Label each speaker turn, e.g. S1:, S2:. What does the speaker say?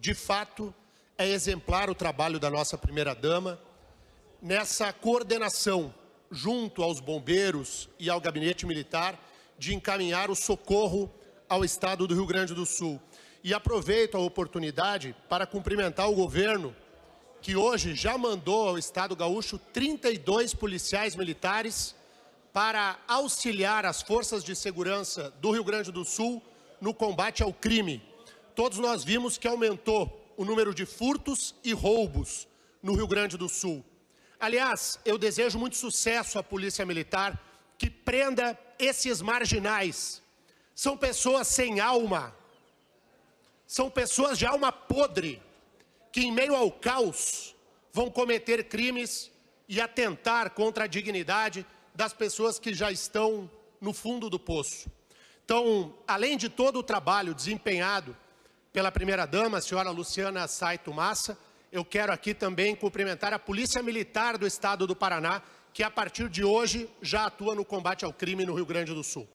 S1: de fato, é exemplar o trabalho da nossa primeira-dama nessa coordenação junto aos bombeiros e ao gabinete militar de encaminhar o socorro ao estado do Rio Grande do Sul. E aproveito a oportunidade para cumprimentar o governo que hoje já mandou ao estado gaúcho 32 policiais militares para auxiliar as forças de segurança do Rio Grande do Sul no combate ao crime todos nós vimos que aumentou o número de furtos e roubos no Rio Grande do Sul. Aliás, eu desejo muito sucesso à Polícia Militar que prenda esses marginais. São pessoas sem alma, são pessoas de alma podre, que em meio ao caos vão cometer crimes e atentar contra a dignidade das pessoas que já estão no fundo do poço. Então, além de todo o trabalho desempenhado pela primeira-dama, a senhora Luciana Saito Massa. Eu quero aqui também cumprimentar a Polícia Militar do Estado do Paraná, que a partir de hoje já atua no combate ao crime no Rio Grande do Sul.